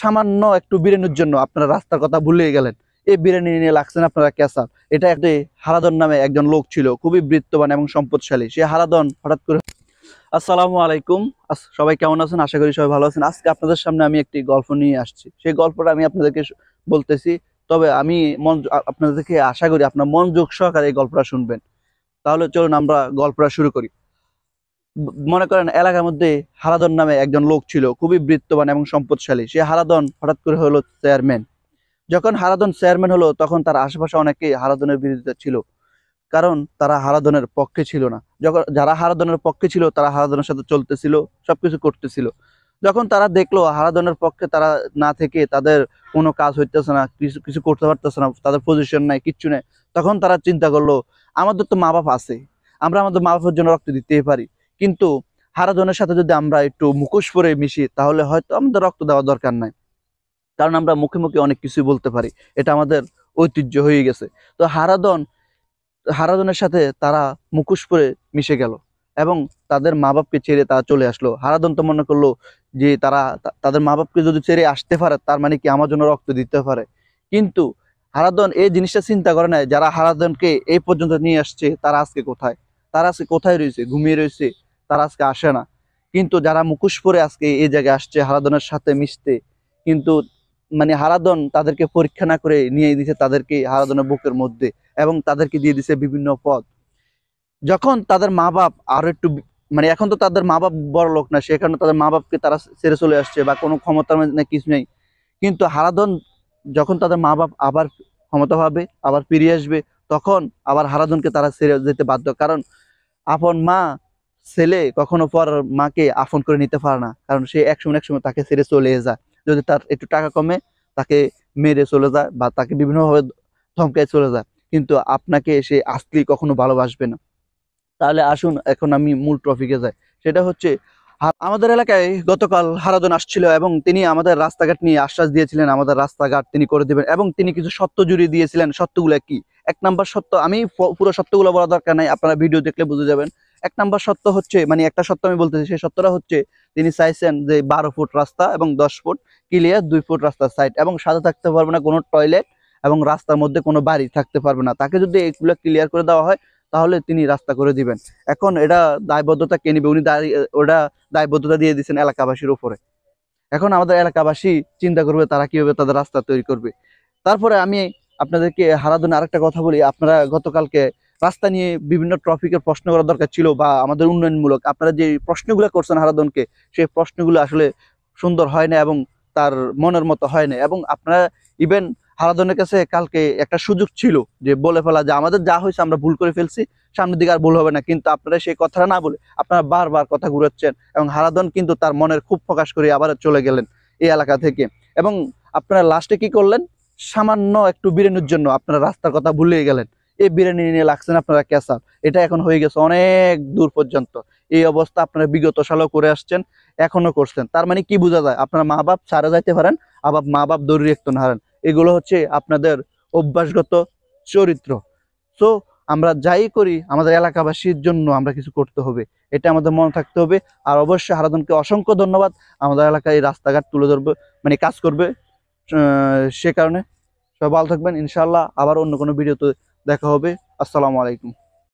সামান্য একটু বিরিয়ানির জন্য আপনারা রাস্তার কথা ভুলে গেলেন এই বিরিয়ানি নিয়ে লাগছেন আপনারা ক্যাসার এটা একটি হারাদন নামে একজন লোক ছিল খুবই বৃত্তবান এবং সম্পদশালী সে হারাদন হঠাৎ করে আসসালামু আলাইকুম সবাই কেমন আছেন আশা করি সবাই ভালো আছেন আজকে আপনাদের সামনে আমি একটি গল্প নিয়ে আসছি সেই গল্পটা আমি আপনাদেরকে বলতেছি তবে আমি মন আপনাদেরকে আশা করি আপনার যোগ সহকারে এই গল্পটা শুনবেন তাহলে চলুন আমরা গল্পটা শুরু করি মনে করেন এলাকার মধ্যে হারাদন নামে একজন লোক ছিল খুবই বৃত্তবান এবং সম্পদশালী সে হারাদন হঠাৎ করে হলো চেয়ারম্যান যখন হারাদন চেয়ারম্যান হলো তখন তার আশেপাশে অনেকে হারাদনের বিরোধিতা ছিল কারণ তারা হারাদনের পক্ষে ছিল না যখন যারা হারাদনের পক্ষে ছিল তারা হারাদনের সাথে চলতেছিল সবকিছু করতেছিল যখন তারা দেখলো হারাদনের পক্ষে তারা না থেকে তাদের কোনো কাজ হইতেছে না কিছু কিছু করতে পারতেছে না তাদের পজিশন নাই কিচ্ছু নেই তখন তারা চিন্তা করলো আমাদের তো মা বাপ আছে আমরা আমাদের মা বাপের জন্য রক্ত দিতেই পারি কিন্তু হারাজনের সাথে যদি আমরা একটু মুখোশ পরে মিশি তাহলে হয়তো আমাদের রক্ত দেওয়া দরকার নাই কারণ আমরা মুখে মুখে অনেক কিছুই বলতে পারি এটা আমাদের ঐতিহ্য হয়ে গেছে তো হারাদন হারাদনের সাথে তারা মুখোশ পরে মিশে গেল এবং তাদের মা বাপকে ছেড়ে তারা চলে আসলো হারাদন তো মনে করলো যে তারা তাদের মা বাপকে যদি ছেড়ে আসতে পারে তার মানে কি আমার জন্য রক্ত দিতে পারে কিন্তু হারাদন এই জিনিসটা চিন্তা করে নাই যারা হারাদনকে এই পর্যন্ত নিয়ে আসছে তারা আজকে কোথায় তারা আজকে কোথায় রয়েছে ঘুমিয়ে রয়েছে তারা আজকে আসে না কিন্তু যারা মুখোশ পরে আজকে এই জায়গায় আসছে হারাদনের সাথে মিশতে কিন্তু মানে হারাদন তাদেরকে পরীক্ষা না করে নিয়ে দিছে তাদেরকে হারাদনের বুকের মধ্যে এবং তাদেরকে দিয়ে দিছে বিভিন্ন পদ যখন তাদের মা বাপ আরো একটু মানে এখন তো তাদের মা বাপ বড় লোক না সে কারণে তাদের মা বাপকে তারা ছেড়ে চলে আসছে বা কোনো ক্ষমতার মধ্যে কিছু নেই কিন্তু হারাদন যখন তাদের মা বাপ আবার ক্ষমতা পাবে আবার ফিরে আসবে তখন আবার হারাদনকে তারা ছেড়ে যেতে বাধ্য কারণ আপন মা ছেলে কখনো পর মাকে আফন করে নিতে পারে না কারণ সে একসময় একসময় তাকে ছেড়ে চলে যায় যদি তার একটু টাকা কমে তাকে মেরে চলে যায় বা তাকে বিভিন্নভাবে ধমকায় চলে যায় কিন্তু আপনাকে সে আসলেই কখনো ভালোবাসবে না তাহলে আসুন এখন আমি মূল টপিকে যাই সেটা হচ্ছে আমাদের এলাকায় গতকাল হারাদন আসছিল এবং তিনি আমাদের রাস্তাঘাট নিয়ে আশ্বাস দিয়েছিলেন আমাদের রাস্তাঘাট তিনি করে দেবেন এবং তিনি কিছু সত্য জুড়িয়ে দিয়েছিলেন সত্যগুলো কি এক নাম্বার সত্য আমি পুরো সত্যগুলো বলা দরকার নাই আপনারা ভিডিও দেখলে বুঝে যাবেন এক নম্বর সত্য হচ্ছে মানে একটা সত্য আমি বলতেছি সেই সত্যটা হচ্ছে তিনি চাইছেন যে বারো ফুট রাস্তা এবং দশ ফুট ক্লিয়ার দুই ফুট রাস্তার সাইড এবং সাদা থাকতে পারবে না কোনো টয়লেট এবং রাস্তার মধ্যে কোনো বাড়ি থাকতে পারবে না তাকে যদি এগুলো ক্লিয়ার করে দেওয়া হয় তাহলে তিনি রাস্তা করে দিবেন এখন এটা দায়বদ্ধতা কে নিবে উনি ওটা দায়বদ্ধতা দিয়ে দিচ্ছেন এলাকাবাসীর উপরে এখন আমাদের এলাকাবাসী চিন্তা করবে তারা কীভাবে তাদের রাস্তা তৈরি করবে তারপরে আমি আপনাদেরকে হারাধনে আরেকটা কথা বলি আপনারা গতকালকে রাস্তা নিয়ে বিভিন্ন ট্রফিকের প্রশ্ন করা দরকার ছিল বা আমাদের উন্নয়নমূলক আপনারা যে প্রশ্নগুলো করছেন হারাদনকে সেই প্রশ্নগুলো আসলে সুন্দর হয় না এবং তার মনের মতো হয় না এবং আপনারা ইভেন হারাদনের কাছে কালকে একটা সুযোগ ছিল যে বলে ফেলা যে আমাদের যা হয়েছে আমরা ভুল করে ফেলছি সামনের দিকে আর ভুল হবে না কিন্তু আপনারা সেই কথাটা না বলে আপনারা বারবার কথা ঘুরাচ্ছেন এবং হারাদন কিন্তু তার মনের খুব প্রকাশ করে আবার চলে গেলেন এই এলাকা থেকে এবং আপনারা লাস্টে কি করলেন সামান্য একটু বিরিয়ানির জন্য আপনারা রাস্তার কথা ভুলিয়ে গেলেন এই বিরিয়ানি নিয়ে লাগছেন আপনারা ক্যাসাল এটা এখন হয়ে গেছে অনেক দূর পর্যন্ত এই অবস্থা আপনারা বিগত সালও করে আসছেন এখনো করছেন তার মানে কি বোঝা যায় আপনার মা বাপ সারা যাইতে পারেন আবার মা বাপ দৌড়ি একটু হারেন এগুলো হচ্ছে আপনাদের অভ্যাসগত চরিত্র সো আমরা যাই করি আমাদের এলাকাবাসীর জন্য আমরা কিছু করতে হবে এটা আমাদের মনে থাকতে হবে আর অবশ্যই হারাদনকে অসংখ্য ধন্যবাদ আমাদের এলাকায় রাস্তাঘাট তুলে ধরবে মানে কাজ করবে সে কারণে সবাই ভালো থাকবেন ইনশাল্লাহ আবার অন্য কোনো ভিডিওতে দেখা হবে আসসালামু আলাইকুম